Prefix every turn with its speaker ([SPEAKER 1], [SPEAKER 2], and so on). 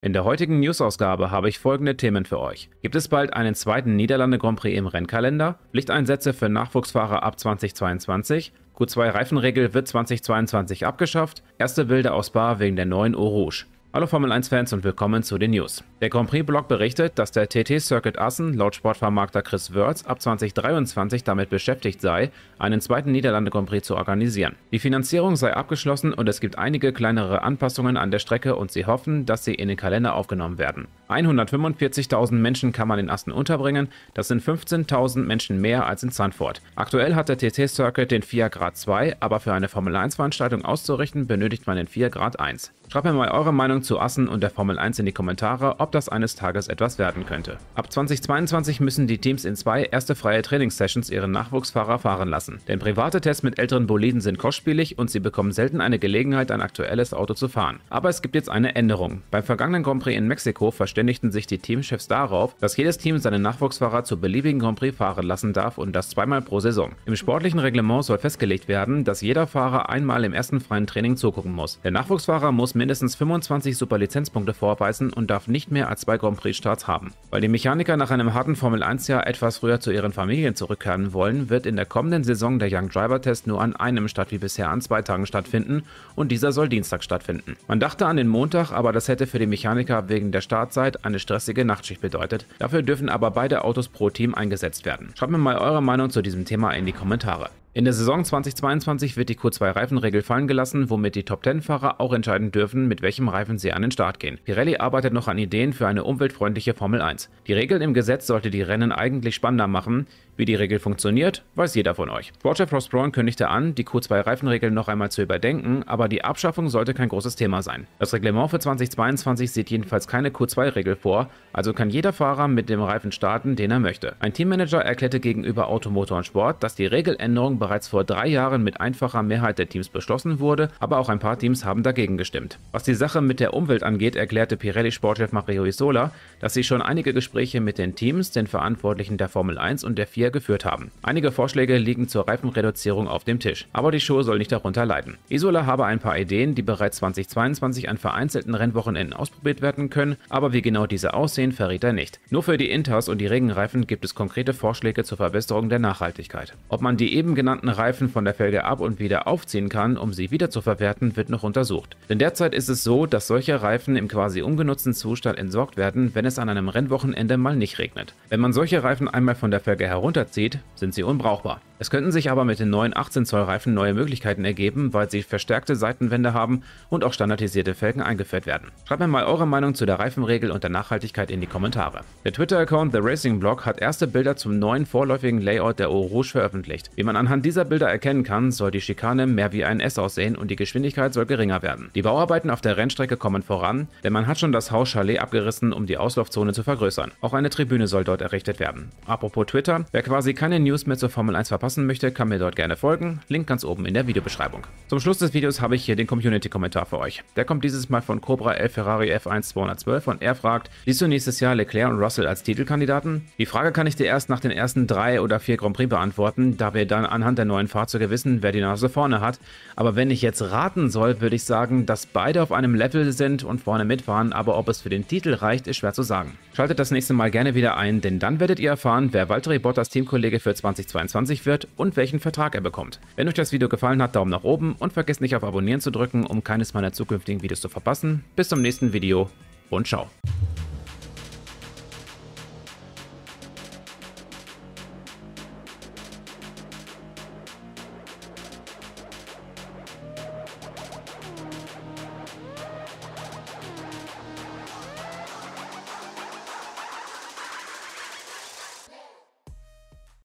[SPEAKER 1] In der heutigen News-Ausgabe habe ich folgende Themen für euch. Gibt es bald einen zweiten Niederlande Grand Prix im Rennkalender? Lichteinsätze für Nachwuchsfahrer ab 2022? Q2-Reifenregel wird 2022 abgeschafft? Erste Bilder aus Bar wegen der neuen Eau Rouge. Hallo Formel 1-Fans und willkommen zu den News. Der Grand Prix-Blog berichtet, dass der TT-Circuit Assen laut Sportvermarkter Chris Wörz ab 2023 damit beschäftigt sei, einen zweiten Niederlande-Grand Prix zu organisieren. Die Finanzierung sei abgeschlossen und es gibt einige kleinere Anpassungen an der Strecke und sie hoffen, dass sie in den Kalender aufgenommen werden. 145.000 Menschen kann man in Assen unterbringen, das sind 15.000 Menschen mehr als in Zandvoort. Aktuell hat der TT-Circuit den 4 Grad 2, aber für eine Formel 1-Veranstaltung auszurichten benötigt man den 4 Grad 1. Schreibt mir mal eure Meinung zu zu Assen und der Formel 1 in die Kommentare, ob das eines Tages etwas werden könnte. Ab 2022 müssen die Teams in zwei erste freie Trainingssessions ihren Nachwuchsfahrer fahren lassen. Denn private Tests mit älteren Boliden sind kostspielig und sie bekommen selten eine Gelegenheit, ein aktuelles Auto zu fahren. Aber es gibt jetzt eine Änderung. Beim vergangenen Grand Prix in Mexiko verständigten sich die Teamchefs darauf, dass jedes Team seinen Nachwuchsfahrer zu beliebigen Grand Prix fahren lassen darf und das zweimal pro Saison. Im sportlichen Reglement soll festgelegt werden, dass jeder Fahrer einmal im ersten freien Training zugucken muss. Der Nachwuchsfahrer muss mindestens 25 20 Super-Lizenzpunkte vorweisen und darf nicht mehr als zwei Grand Prix-Starts haben. Weil die Mechaniker nach einem harten Formel-1-Jahr etwas früher zu ihren Familien zurückkehren wollen, wird in der kommenden Saison der Young Driver-Test nur an einem statt wie bisher an zwei Tagen stattfinden und dieser soll Dienstag stattfinden. Man dachte an den Montag, aber das hätte für die Mechaniker wegen der Startzeit eine stressige Nachtschicht bedeutet. Dafür dürfen aber beide Autos pro Team eingesetzt werden. Schreibt mir mal eure Meinung zu diesem Thema in die Kommentare. In der Saison 2022 wird die Q2-Reifenregel fallen gelassen, womit die Top-10-Fahrer auch entscheiden dürfen, mit welchem Reifen sie an den Start gehen. Pirelli arbeitet noch an Ideen für eine umweltfreundliche Formel 1. Die Regeln im Gesetz sollte die Rennen eigentlich spannender machen. Wie die Regel funktioniert, weiß jeder von euch. Roger Braun kündigte an, die Q2-Reifenregel noch einmal zu überdenken, aber die Abschaffung sollte kein großes Thema sein. Das Reglement für 2022 sieht jedenfalls keine Q2-Regel vor, also kann jeder Fahrer mit dem Reifen starten, den er möchte. Ein Teammanager erklärte gegenüber Automotor und Sport, dass die Regeländerung bereits bereits vor drei Jahren mit einfacher Mehrheit der Teams beschlossen wurde, aber auch ein paar Teams haben dagegen gestimmt. Was die Sache mit der Umwelt angeht, erklärte Pirelli-Sportchef Mario Isola, dass sie schon einige Gespräche mit den Teams, den Verantwortlichen der Formel 1 und der FIA geführt haben. Einige Vorschläge liegen zur Reifenreduzierung auf dem Tisch, aber die Show soll nicht darunter leiden. Isola habe ein paar Ideen, die bereits 2022 an vereinzelten Rennwochenenden ausprobiert werden können, aber wie genau diese aussehen, verrät er nicht. Nur für die Inters und die Regenreifen gibt es konkrete Vorschläge zur Verbesserung der Nachhaltigkeit. Ob man die eben genannten genannten Reifen von der Felge ab und wieder aufziehen kann, um sie wieder zu verwerten, wird noch untersucht. Denn derzeit ist es so, dass solche Reifen im quasi ungenutzten Zustand entsorgt werden, wenn es an einem Rennwochenende mal nicht regnet. Wenn man solche Reifen einmal von der Felge herunterzieht, sind sie unbrauchbar. Es könnten sich aber mit den neuen 18 Zoll Reifen neue Möglichkeiten ergeben, weil sie verstärkte Seitenwände haben und auch standardisierte Felgen eingeführt werden. Schreibt mir mal eure Meinung zu der Reifenregel und der Nachhaltigkeit in die Kommentare. Der Twitter-Account The Racing Blog hat erste Bilder zum neuen vorläufigen Layout der Eau Rouge veröffentlicht. Wie man anhand dieser Bilder erkennen kann, soll die Schikane mehr wie ein S aussehen und die Geschwindigkeit soll geringer werden. Die Bauarbeiten auf der Rennstrecke kommen voran, denn man hat schon das Haus Chalet abgerissen, um die Auslaufzone zu vergrößern. Auch eine Tribüne soll dort errichtet werden. Apropos Twitter, wer quasi keine News mehr zur Formel 1 verpasst, verpassen möchte, kann mir dort gerne folgen. Link ganz oben in der Videobeschreibung. Zum Schluss des Videos habe ich hier den Community-Kommentar für euch. Der kommt dieses Mal von Cobra L Ferrari F1 212 und er fragt, siehst du nächstes Jahr Leclerc und Russell als Titelkandidaten? Die Frage kann ich dir erst nach den ersten drei oder vier Grand Prix beantworten, da wir dann anhand der neuen Fahrzeuge wissen, wer die Nase vorne hat. Aber wenn ich jetzt raten soll, würde ich sagen, dass beide auf einem Level sind und vorne mitfahren, aber ob es für den Titel reicht, ist schwer zu sagen. Schaltet das nächste Mal gerne wieder ein, denn dann werdet ihr erfahren, wer Valtteri Bottas Teamkollege für 2022 wird und welchen Vertrag er bekommt. Wenn euch das Video gefallen hat, Daumen nach oben und vergesst nicht auf Abonnieren zu drücken, um keines meiner zukünftigen Videos zu verpassen. Bis zum nächsten Video und ciao.